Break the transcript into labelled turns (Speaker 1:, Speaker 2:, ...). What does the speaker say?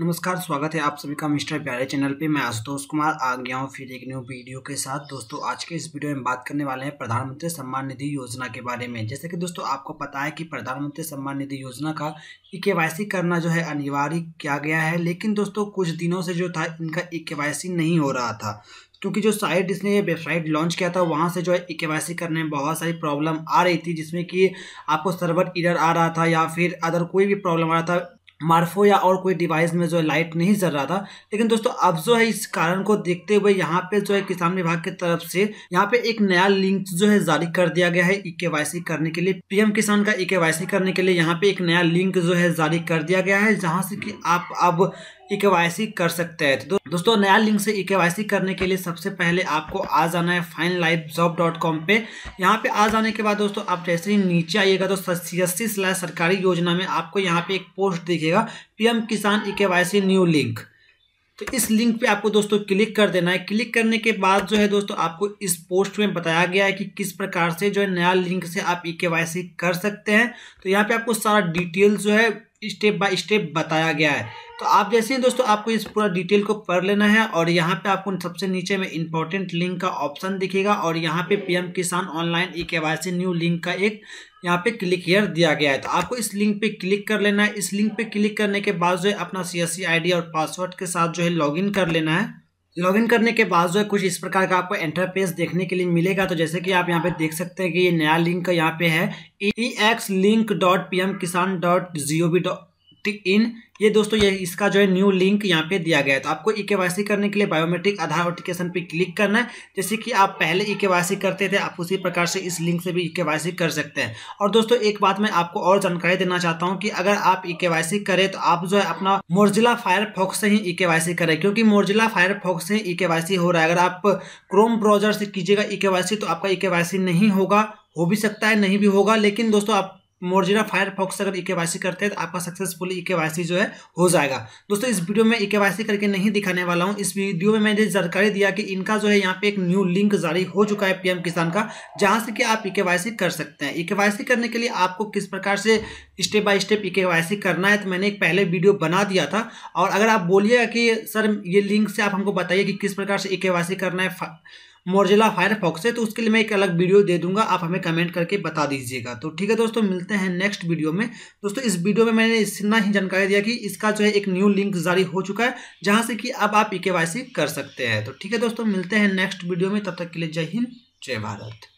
Speaker 1: नमस्कार स्वागत है आप सभी का मिस्टर प्यारे चैनल पे मैं आशुतोष कुमार आ गया हूँ फिर एक न्यू वीडियो के साथ दोस्तों आज के इस वीडियो में बात करने वाले हैं प्रधानमंत्री सम्मान निधि योजना के बारे में जैसे कि दोस्तों आपको पता है कि प्रधानमंत्री सम्मान निधि योजना का ई e के करना जो है अनिवार्य किया गया है लेकिन दोस्तों कुछ दिनों से जो था इनका ई e के नहीं हो रहा था क्योंकि जो साइट इसने वेबसाइट लॉन्च किया था वहाँ से जो है के e करने में बहुत सारी प्रॉब्लम आ रही थी जिसमें कि आपको सर्वर इधर आ रहा था या फिर अदर कोई भी प्रॉब्लम आ रहा था मार्फो या और कोई डिवाइस में जो है लाइट नहीं जल रहा था लेकिन दोस्तों अब जो है इस कारण को देखते हुए यहाँ पे जो है किसान विभाग की तरफ से यहाँ पे एक नया लिंक जो है जारी कर दिया गया है ई e करने के लिए पीएम किसान का ई e करने के लिए यहाँ पे एक नया लिंक जो है जारी कर दिया गया है जहाँ से कि आप अब ई e सी कर सकते हैं तो दोस्तों नया लिंक से ई e के करने के लिए सबसे पहले आपको आ जाना है fine life job dot com पे यहाँ पे आ जाने के बाद दोस्तों आप जैसे ही नीचे आइएगा तो सी एस सरकारी योजना में आपको यहाँ पे एक पोस्ट दिखेगा पीएम किसान ई के न्यू लिंक तो इस लिंक पे आपको दोस्तों क्लिक कर देना है क्लिक करने के बाद जो है दोस्तों आपको इस पोस्ट में बताया गया है कि किस प्रकार से जो है नया लिंक से आप ई e के कर सकते हैं तो यहाँ पे आपको सारा डिटेल जो है स्टेप बाय स्टेप बताया गया है तो आप जैसे ही दोस्तों आपको इस पूरा डिटेल को पढ़ लेना है और यहाँ पे आपको सबसे नीचे में इंपॉर्टेंट लिंक का ऑप्शन दिखेगा और यहाँ पे पीएम किसान ऑनलाइन ई के न्यू लिंक का एक यहाँ पे क्लिक हेयर दिया गया है तो आपको इस लिंक पे क्लिक कर लेना है इस लिंक पे क्लिक करने के बाद जो है अपना सी एस और पासवर्ड के साथ जो है लॉगिन कर लेना है लॉगिन करने के बाद जो है कुछ इस प्रकार का आपको इंटरफेस देखने के लिए मिलेगा तो जैसे कि आप यहाँ पे देख सकते हैं कि ये नया लिंक यहाँ पे है E X link dot P M Kisan dot G O V dot biometric in ये दोस्तों ये इसका जो है न्यू लिंक यहाँ पे दिया गया है तो आपको ई e के करने के लिए बायोमेट्रिक आधार नोटिफिकेशन पे क्लिक करना है जैसे कि आप पहले ई e के करते थे आप उसी प्रकार से इस लिंक से भी ई e के कर सकते हैं और दोस्तों एक बात मैं आपको और जानकारी देना चाहता हूँ कि अगर आप ई के करें तो आप जो है अपना मोर्जिला फायरफॉक्स से ही ई के करें क्योंकि मोर्जिला फायरफॉक्स से ई के हो रहा है अगर आप क्रोम ब्राउजर से कीजिएगा ई तो आपका ई नहीं होगा हो भी सकता है नहीं भी होगा लेकिन दोस्तों आप मोरजिना फायरफॉक्स अगर ई e के करते हैं तो आपका सक्सेसफुल ई के जो है हो जाएगा दोस्तों इस वीडियो में ई e के करके नहीं दिखाने वाला हूँ इस वीडियो में मैंने जानकारी दिया कि इनका जो है यहाँ पे एक न्यू लिंक जारी हो चुका है पीएम किसान का जहाँ से कि आप ई e के कर सकते हैं ई के करने के लिए आपको किस प्रकार से स्टेप बाय स्टेप ई के करना है तो मैंने एक पहले वीडियो बना दिया था और अगर आप बोलिएगा कि सर ये लिंक से आप हमको बताइए कि किस प्रकार से ई करना है मोरजिला फायरफॉक्स है तो उसके लिए मैं एक अलग वीडियो दे दूंगा आप हमें कमेंट करके बता दीजिएगा तो ठीक है दोस्तों मिलते हैं नेक्स्ट वीडियो में दोस्तों इस वीडियो में मैंने इतना ही जानकारी दिया कि इसका जो है एक न्यू लिंक जारी हो चुका है जहाँ से कि अब आप ई कर सकते हैं तो ठीक है दोस्तों मिलते हैं नेक्स्ट वीडियो में तब तक के लिए जय हिंद जय भारत